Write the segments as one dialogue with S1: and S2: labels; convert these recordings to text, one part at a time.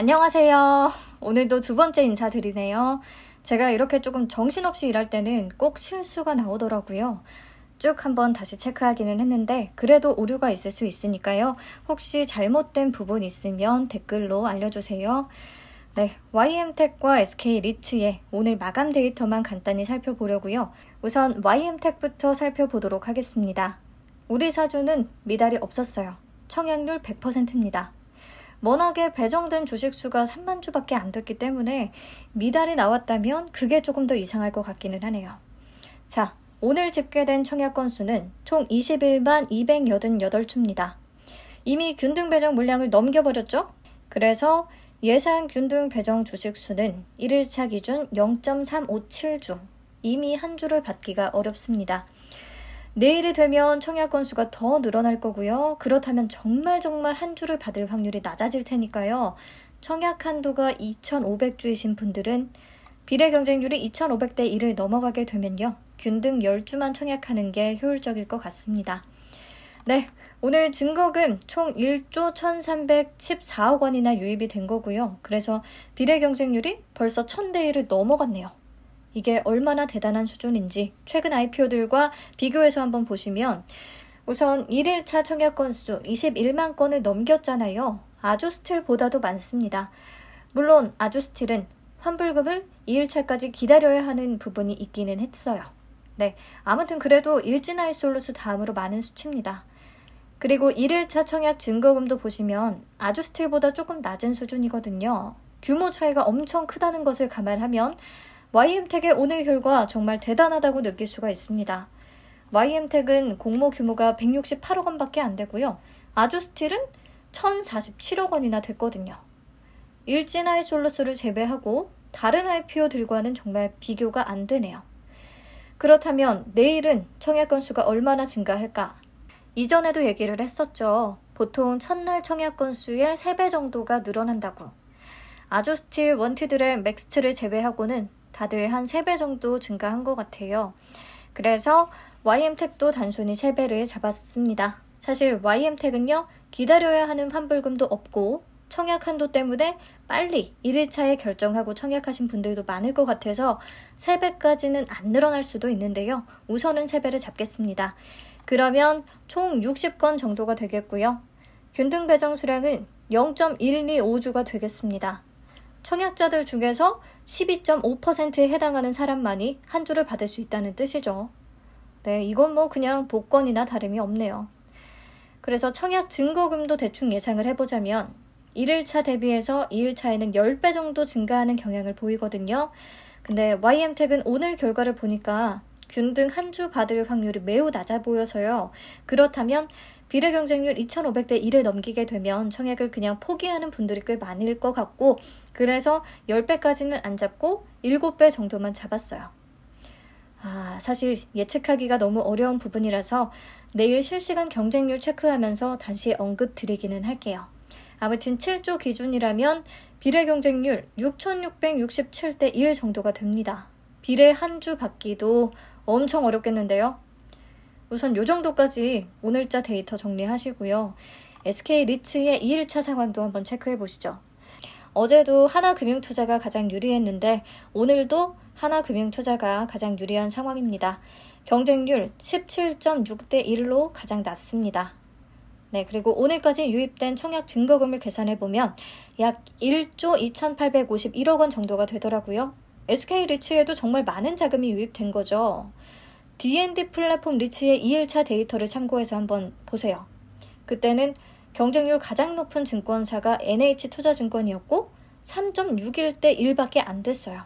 S1: 안녕하세요. 오늘도 두 번째 인사드리네요. 제가 이렇게 조금 정신없이 일할 때는 꼭 실수가 나오더라고요. 쭉 한번 다시 체크하기는 했는데 그래도 오류가 있을 수 있으니까요. 혹시 잘못된 부분 있으면 댓글로 알려주세요. 네, YM텍과 SK리츠의 오늘 마감 데이터만 간단히 살펴보려고요. 우선 YM텍부터 살펴보도록 하겠습니다. 우리 사주는 미달이 없었어요. 청약률 100%입니다. 워낙에 배정된 주식 수가 3만 주밖에 안 됐기 때문에 미달이 나왔다면 그게 조금 더 이상할 것 같기는 하네요. 자, 오늘 집계된 청약 건수는 총 21만 288주입니다. 이미 균등 배정 물량을 넘겨버렸죠? 그래서 예상 균등 배정 주식 수는 1일차 기준 0.357주, 이미 한 주를 받기가 어렵습니다. 내일이 되면 청약 건수가 더 늘어날 거고요. 그렇다면 정말 정말 한 주를 받을 확률이 낮아질 테니까요. 청약 한도가 2,500주이신 분들은 비례 경쟁률이 2,500대 1을 넘어가게 되면요. 균등 10주만 청약하는 게 효율적일 것 같습니다. 네. 오늘 증거금 총 1조 1,314억 원이나 유입이 된 거고요. 그래서 비례 경쟁률이 벌써 1,000대 1을 넘어갔네요. 이게 얼마나 대단한 수준인지 최근 IPO들과 비교해서 한번 보시면 우선 1일차 청약 건수 21만 건을 넘겼잖아요. 아주스틸보다도 많습니다. 물론 아주스틸은 환불금을 2일차까지 기다려야 하는 부분이 있기는 했어요. 네, 아무튼 그래도 일진아이솔루스 다음으로 많은 수치입니다. 그리고 1일차 청약 증거금도 보시면 아주스틸보다 조금 낮은 수준이거든요. 규모 차이가 엄청 크다는 것을 감안하면 YM택의 오늘 결과 정말 대단하다고 느낄 수가 있습니다. YM택은 공모 규모가 168억 원밖에 안 되고요. 아주스틸은 1,047억 원이나 됐거든요. 일진아이 솔루스를 제외하고 다른 IPO들과는 정말 비교가 안 되네요. 그렇다면 내일은 청약 건수가 얼마나 증가할까? 이전에도 얘기를 했었죠. 보통 첫날 청약 건수의 3배 정도가 늘어난다고. 아주스틸 원티드의 맥스트를 제외하고는 다들 한 3배 정도 증가한 것 같아요. 그래서 YM택도 단순히 3배를 잡았습니다. 사실 YM택은요, 기다려야 하는 환불금도 없고 청약 한도 때문에 빨리 1일차에 결정하고 청약하신 분들도 많을 것 같아서 3배까지는 안 늘어날 수도 있는데요. 우선은 3배를 잡겠습니다. 그러면 총 60건 정도가 되겠고요. 균등 배정 수량은 0.125주가 되겠습니다. 청약자들 중에서 12.5%에 해당하는 사람만이 한 주를 받을 수 있다는 뜻이죠. 네, 이건 뭐 그냥 복권이나 다름이 없네요. 그래서 청약 증거금도 대충 예상을 해보자면 1일차 대비해서 2일차에는 10배 정도 증가하는 경향을 보이거든요. 근데 YM택은 오늘 결과를 보니까 균등 한 주 받을 확률이 매우 낮아 보여서요. 그렇다면 비례 경쟁률 2,500대 1을 넘기게 되면 청약을 그냥 포기하는 분들이 꽤 많을 것 같고 그래서 10배까지는 안 잡고 7배 정도만 잡았어요. 아, 사실 예측하기가 너무 어려운 부분이라서 내일 실시간 경쟁률 체크하면서 다시 언급드리기는 할게요. 아무튼 7조 기준이라면 비례 경쟁률 6,667대 1 정도가 됩니다. 비례 한 주 받기도 엄청 어렵겠는데요. 우선 요 정도까지 오늘자 데이터 정리하시고요. SK 리츠의 2일차 상황도 한번 체크해 보시죠. 어제도 하나금융투자가 가장 유리했는데 오늘도 하나금융투자가 가장 유리한 상황입니다. 경쟁률 17.6대 1로 가장 낮습니다. 네, 그리고 오늘까지 유입된 청약 증거금을 계산해 보면 약 1조 2,851억 원 정도가 되더라고요. SK리츠에도 정말 많은 자금이 유입된 거죠. D&D 플랫폼 리츠의 2일차 데이터를 참고해서 한번 보세요. 그때는 경쟁률 가장 높은 증권사가 NH투자증권이었고 3 6일대 1밖에 안 됐어요.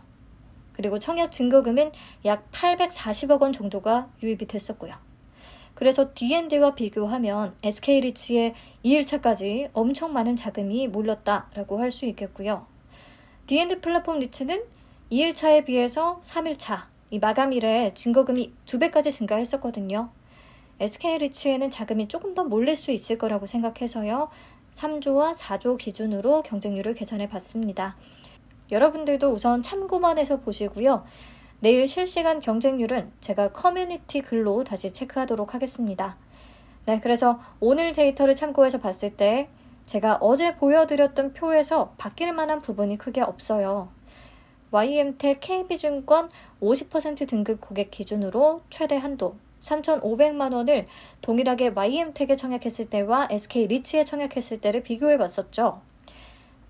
S1: 그리고 청약 증거금은 약 840억 원 정도가 유입이 됐었고요. 그래서 D&D와 비교하면 SK리츠의 2일차까지 엄청 많은 자금이 몰렸다라고 할 수 있겠고요. D&D 플랫폼 리츠는 2일차에 비해서 3일차, 이 마감일에 증거금이 두 배까지 증가했었거든요. SK리츠에는 자금이 조금 더 몰릴 수 있을 거라고 생각해서요. 3조와 4조 기준으로 경쟁률을 계산해 봤습니다. 여러분들도 우선 참고만 해서 보시고요. 내일 실시간 경쟁률은 제가 커뮤니티 글로 다시 체크하도록 하겠습니다. 네, 그래서 오늘 데이터를 참고해서 봤을 때 제가 어제 보여드렸던 표에서 바뀔 만한 부분이 크게 없어요. YMT KB증권 50% 등급 고객 기준으로 최대 한도 3,500만 원을 동일하게 YM택에 청약했을 때와 SK 리츠에 청약했을 때를 비교해 봤었죠.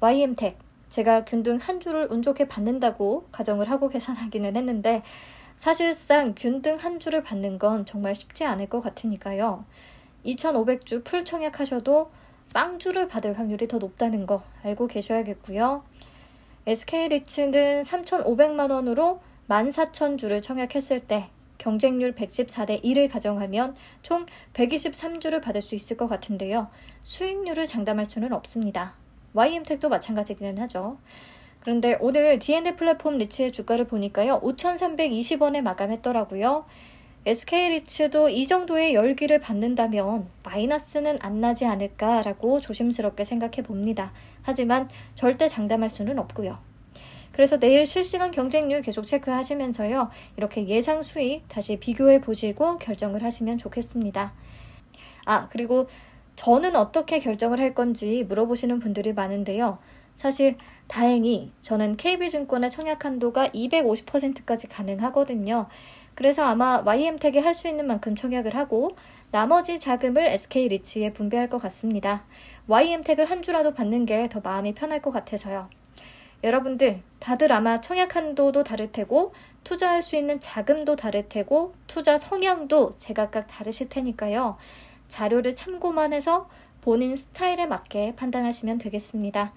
S1: YM택 제가 균등 한 주를 운 좋게 받는다고 가정을 하고 계산하기는 했는데 사실상 균등 한 주를 받는 건 정말 쉽지 않을 것 같으니까요. 2,500주 풀 청약하셔도 빵주를 받을 확률이 더 높다는 거 알고 계셔야겠고요. SK리츠는 3,500만 원으로 14,000주를 청약했을 때 경쟁률 114대 1을 가정하면 총 123주를 받을 수 있을 것 같은데요. 수익률을 장담할 수는 없습니다. YM택도 마찬가지기는 하죠. 그런데 오늘 D&D 플랫폼 리츠의 주가를 보니까요. 5,320원에 마감했더라고요. SK리츠도 이 정도의 열기를 받는다면 마이너스는 안 나지 않을까라고 조심스럽게 생각해 봅니다. 하지만 절대 장담할 수는 없고요. 그래서 내일 실시간 경쟁률 계속 체크하시면서요. 이렇게 예상 수익 다시 비교해 보시고 결정을 하시면 좋겠습니다. 아, 그리고 저는 어떻게 결정을 할 건지 물어보시는 분들이 많은데요. 사실 다행히 저는 KB증권의 청약한도가 250%까지 가능하거든요. 그래서 아마 YM택이 할 수 있는 만큼 청약을 하고 나머지 자금을 SK리츠에 분배할 것 같습니다. YM택을 한 주라도 받는 게 더 마음이 편할 것 같아서요. 여러분들 다들 아마 청약 한도도 다를 테고 투자할 수 있는 자금도 다를 테고 투자 성향도 제각각 다르실 테니까요. 자료를 참고만 해서 본인 스타일에 맞게 판단하시면 되겠습니다.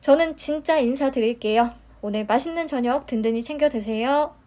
S1: 저는 진짜 인사드릴게요. 오늘 맛있는 저녁 든든히 챙겨 드세요.